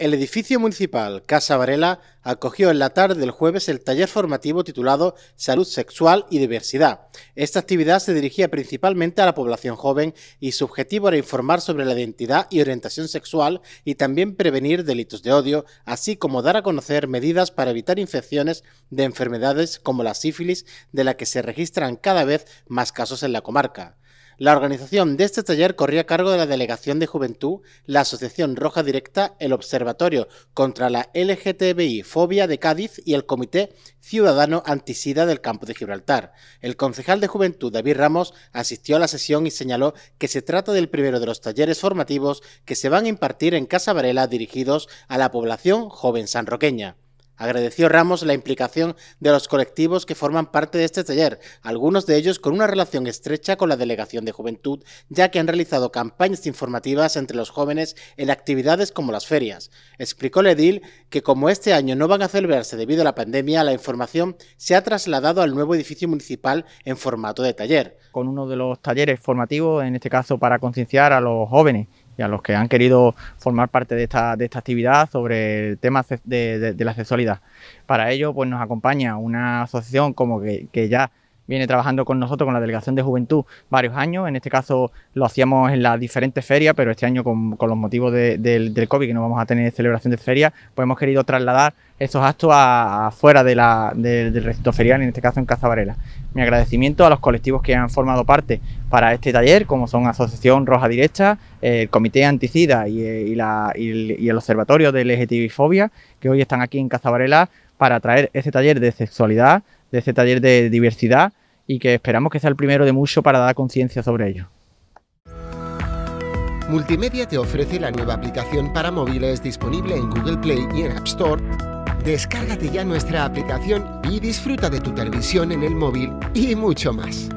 El edificio municipal Casa Varela acogió en la tarde del jueves el taller formativo titulado Salud Sexual y Diversidad. Esta actividad se dirigía principalmente a la población joven y su objetivo era informar sobre la identidad y orientación sexual y también prevenir delitos de odio, así como dar a conocer medidas para evitar infecciones de enfermedades como la sífilis, de la que se registran cada vez más casos en la comarca. La organización de este taller corría a cargo de la Delegación de Juventud, la Asociación Roja Directa, el Observatorio contra la LGTBI Fobia de Cádiz y el Comité Ciudadano Antisida del Campo de Gibraltar. El concejal de Juventud, David Ramos, asistió a la sesión y señaló que se trata del primero de los talleres formativos que se van a impartir en Casa Varela dirigidos a la población joven sanroqueña. Agradeció Ramos la implicación de los colectivos que forman parte de este taller, algunos de ellos con una relación estrecha con la Delegación de Juventud, ya que han realizado campañas informativas entre los jóvenes en actividades como las ferias. Explicó Ledil que como este año no van a celebrarse debido a la pandemia, la información se ha trasladado al nuevo edificio municipal en formato de taller. Con uno de los talleres formativos, en este caso para concienciar a los jóvenes y a los que han querido formar parte de esta, esta actividad sobre el tema de, la sexualidad. Para ello, pues nos acompaña una asociación como que ya viene trabajando con nosotros, con la Delegación de Juventud, varios años. En este caso lo hacíamos en las diferentes ferias, pero este año con, los motivos del COVID, que no vamos a tener celebración de feria, pues hemos querido trasladar esos actos afuera de del recinto ferial, en este caso en Cazavarela. Mi agradecimiento a los colectivos que han formado parte para este taller, como son Asociación Roja Directa, eh, el Comité Anticida y, eh, el, Observatorio de LGTB fobia que hoy están aquí en Cazavarela para traer este taller de sexualidad, de este taller de diversidad y que esperamos que sea el primero de mucho para dar conciencia sobre ello. Multimedia te ofrece la nueva aplicación para móviles disponible en Google Play y en App Store. Descárgate ya nuestra aplicación y disfruta de tu televisión en el móvil y mucho más.